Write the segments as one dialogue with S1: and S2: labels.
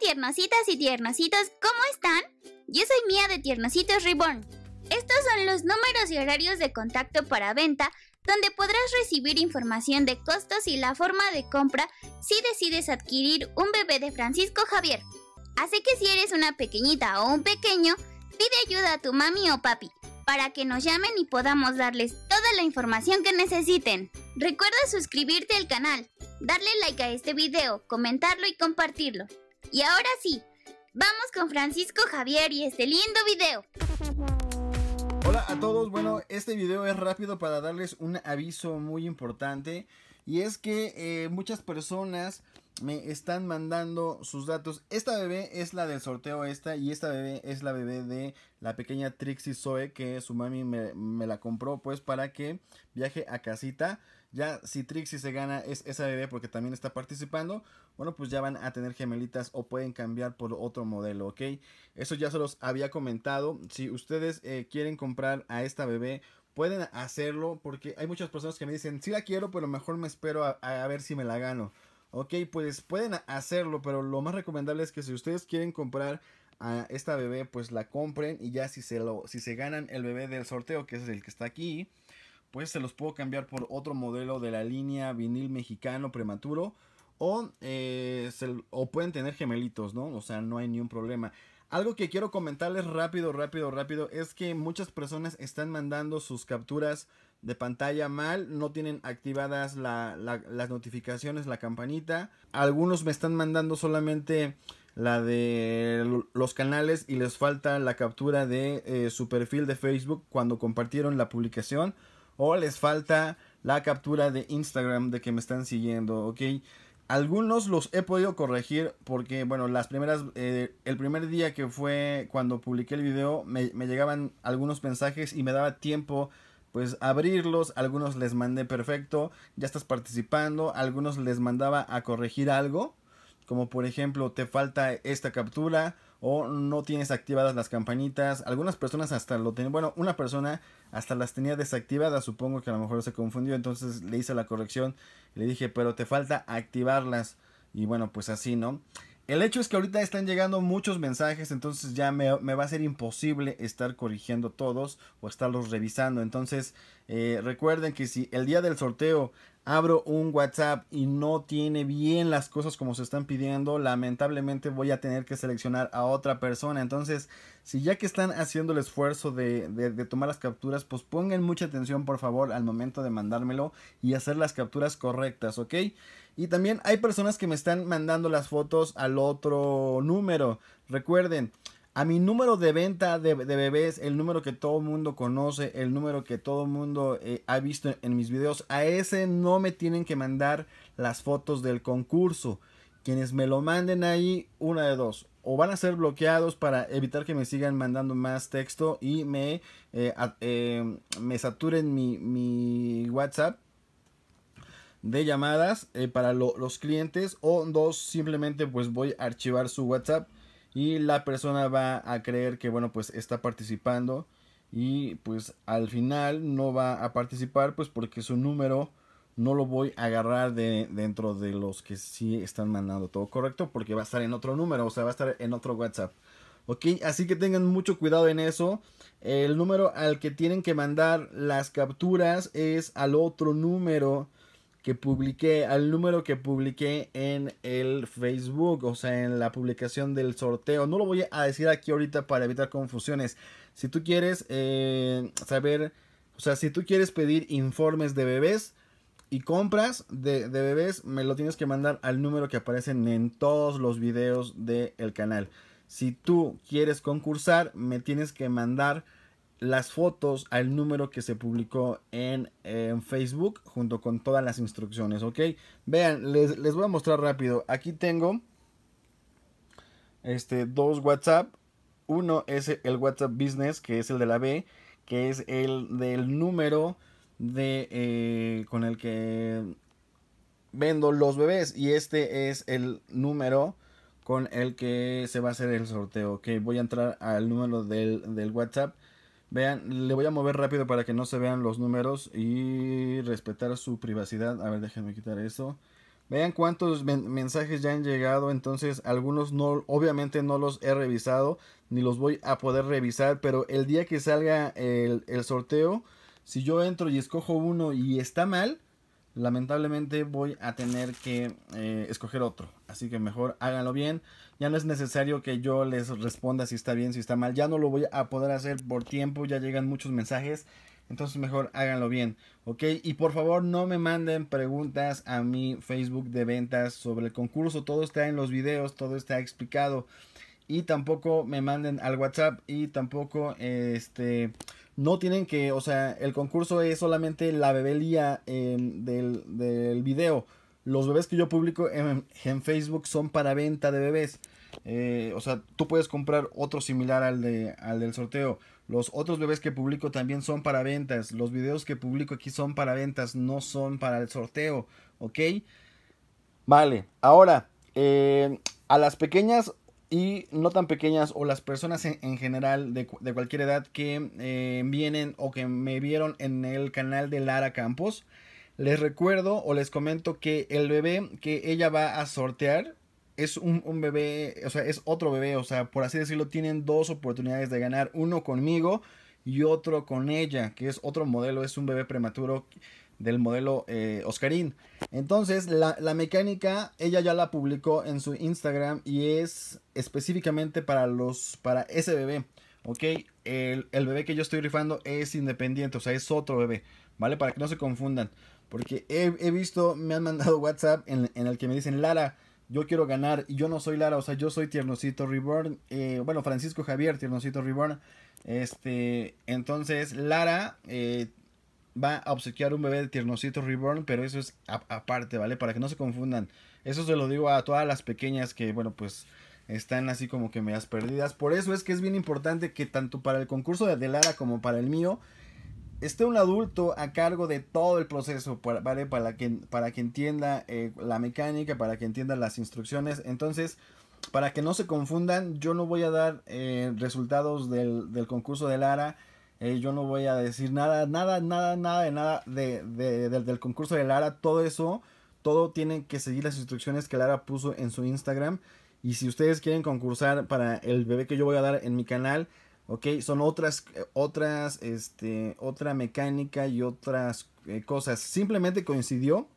S1: Hola y tiernositos, ¿cómo están? Yo soy Mía de Tiernositos Reborn. Estos son los números y horarios de contacto para venta donde podrás recibir información de costos y la forma de compra si decides adquirir un bebé de Francisco Javier. Así que si eres una pequeñita o un pequeño, pide ayuda a tu mami o papi para que nos llamen y podamos darles toda la información que necesiten. Recuerda suscribirte al canal, darle like a este video, comentarlo y compartirlo. Y ahora sí, vamos con Francisco Javier y este lindo video.
S2: Hola a todos, bueno, este video es rápido para darles un aviso muy importante y es que eh, muchas personas me están mandando sus datos. Esta bebé es la del sorteo esta y esta bebé es la bebé de la pequeña Trixie Zoe que su mami me, me la compró pues para que viaje a casita. Ya si Trixie se gana es esa bebé porque también está participando, bueno, pues ya van a tener gemelitas o pueden cambiar por otro modelo, ¿ok? Eso ya se los había comentado. Si ustedes eh, quieren comprar a esta bebé, pueden hacerlo porque hay muchas personas que me dicen, sí la quiero, pero mejor me espero a, ver si me la gano. Ok, pues pueden hacerlo, pero lo más recomendable es que si ustedes quieren comprar a esta bebé, pues la compren y ya si se, lo, si se ganan el bebé del sorteo, que es el que está aquí, pues se los puedo cambiar por otro modelo de la línea vinil mexicano prematuro. O, eh, o pueden tener gemelitos, ¿no? O sea, no hay ni un problema. Algo que quiero comentarles rápido, rápido, rápido es que muchas personas están mandando sus capturas de pantalla mal, no tienen activadas las notificaciones, la campanita. Algunos me están mandando solamente la de los canales y les falta la captura de eh, su perfil de Facebook cuando compartieron la publicación o les falta la captura de Instagram de que me están siguiendo, ¿ok? Algunos los he podido corregir porque, bueno, las primeras, eh, el primer día que fue cuando publiqué el video, me, me, llegaban algunos mensajes y me daba tiempo, pues, abrirlos. Algunos les mandé perfecto, ya estás participando. Algunos les mandaba a corregir algo, como por ejemplo, te falta esta captura o no tienes activadas las campanitas. Algunas personas hasta lo tenían, bueno, una persona hasta las tenía desactivadas, supongo que a lo mejor se confundió, entonces le hice la corrección le dije, pero te falta activarlas. Y bueno, pues así, ¿no? El hecho es que ahorita están llegando muchos mensajes, entonces ya me, va a ser imposible estar corrigiendo todos o estarlos revisando. Entonces, eh, recuerden que si el día del sorteo abro un WhatsApp y no tiene bien las cosas como se están pidiendo, lamentablemente voy a tener que seleccionar a otra persona. Entonces, si ya que están haciendo el esfuerzo de, tomar las capturas, pues pongan mucha atención por favor al momento de mandármelo y hacer las capturas correctas, ¿ok? Y también hay personas que me están mandando las fotos al otro número. Recuerden, a mi número de venta de, bebés, el número que todo el mundo conoce, el número que todo el mundo eh, ha visto en, mis videos, a ese no me tienen que mandar las fotos del concurso. Quienes me lo manden ahí, una de dos o van a ser bloqueados para evitar que me sigan mandando más texto y me, eh, em, me saturen mi, WhatsApp de llamadas eh, para los clientes o dos simplemente pues voy a archivar su WhatsApp y la persona va a creer que bueno pues está participando y pues al final no va a participar pues porque su número no lo voy a agarrar de, dentro de los que sí están mandando todo correcto porque va a estar en otro número, o sea, va a estar en otro WhatsApp. Ok, así que tengan mucho cuidado en eso. El número al que tienen que mandar las capturas es al otro número que publiqué, al número que publiqué en el Facebook, o sea, en la publicación del sorteo. No lo voy a decir aquí ahorita para evitar confusiones. Si tú quieres eh, saber, o sea, si tú quieres pedir informes de bebés y compras de, bebés, me lo tienes que mandar al número que aparece en todos los videos del canal. Si tú quieres concursar, me tienes que mandar las fotos al número que se publicó en, Facebook junto con todas las instrucciones, ¿ok? Vean, les, voy a mostrar rápido. Aquí tengo este, dos WhatsApp. Uno es el WhatsApp Business, que es el de la B, que es el del número de, eh, con el que vendo los bebés. Y este es el número con el que se va a hacer el sorteo. Ok, voy a entrar al número del WhatsApp Vean, le voy a mover rápido para que no se vean los números y respetar su privacidad. A ver, déjenme quitar eso. Vean cuántos mensajes ya han llegado. Entonces, algunos no, obviamente no los he revisado, ni los voy a poder revisar. Pero el día que salga el, el sorteo, si yo entro y escojo uno y está mal, lamentablemente voy a tener que eh, escoger otro. Así que mejor háganlo bien. Ya no es necesario que yo les responda si está bien, si está mal. Ya no lo voy a poder hacer por tiempo. Ya llegan muchos mensajes. Entonces mejor háganlo bien, ¿ok? Y por favor no me manden preguntas a mi Facebook de ventas sobre el concurso. Todo está en los videos, todo está explicado. Y tampoco me manden al WhatsApp y tampoco este no tienen que, o sea, el concurso es solamente la bebelía em, del, video. Los bebés que yo publico en, Facebook son para venta de bebés. Eh, o sea, tú puedes comprar otro similar al, de, al del sorteo. Los otros bebés que publico también son para ventas. Los videos que publico aquí son para ventas, no son para el sorteo. ¿Ok? Vale, ahora, eh, a las pequeñas y no tan pequeñas o las personas en, general de, cualquier edad que eh, vienen o que me vieron en el canal de Lara Campos. Les recuerdo o les comento que el bebé que ella va a sortear es un, un, bebé, o sea, es otro bebé, o sea, por así decirlo, tienen dos oportunidades de ganar, uno conmigo y otro con ella, que es otro modelo, es un bebé prematuro del modelo eh, Oscarín. Entonces, la, mecánica, ella ya la publicó en su Instagram y es específicamente para los. para ese bebé. Ok, el, bebé que yo estoy rifando es independiente, o sea, es otro bebé, ¿vale? Para que no se confundan. Porque he, visto, me han mandado WhatsApp en, el que me dicen, Lara, yo quiero ganar. Y yo no soy Lara, o sea, yo soy Tiernocito Reborn. Eh, bueno, Francisco Javier, tiernosito Reborn. Este, entonces, Lara, eh, va a obsequiar un bebé de Tiernocito Reborn, pero eso es aparte, ¿vale? Para que no se confundan. Eso se lo digo a todas las pequeñas que, bueno, pues están así como que medias perdidas. Por eso es que es bien importante que tanto para el concurso de Lara como para el mío esté un adulto a cargo de todo el proceso, ¿vale? Para que, para que entienda eh, la mecánica, para que entienda las instrucciones. Entonces, para que no se confundan, yo no voy a dar eh, resultados del, del concurso de Lara eh, yo no voy a decir nada, nada, nada, nada de nada del concurso de Lara. Todo eso, todo tiene que seguir las instrucciones que Lara puso en su Instagram. Y si ustedes quieren concursar para el bebé que yo voy a dar en mi canal, ok, son otras, otras, este, otra mecánica y otras eh, cosas. Simplemente coincidió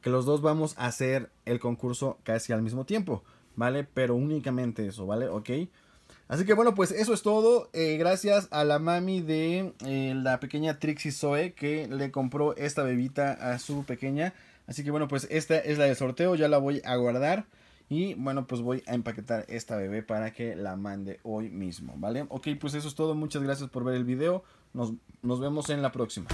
S2: que los dos vamos a hacer el concurso casi al mismo tiempo, ¿vale? Pero únicamente eso, ¿vale? Ok. Así que bueno, pues eso es todo. Eh, gracias a la mami de eh, la pequeña Trixie Zoe que le compró esta bebita a su pequeña. Así que bueno, pues esta es la del sorteo. Ya la voy a guardar. Y bueno, pues voy a empaquetar esta bebé para que la mande hoy mismo, ¿vale? Ok, pues eso es todo. Muchas gracias por ver el video. Nos, nos vemos en la próxima.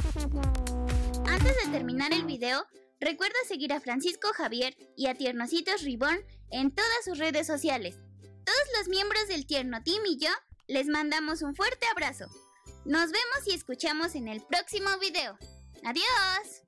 S1: Antes de terminar el video, recuerda seguir a Francisco Javier y a Tiernositos Ribón en todas sus redes sociales. Todos los miembros del tierno team y yo les mandamos un fuerte abrazo. Nos vemos y escuchamos en el próximo video. ¡Adiós!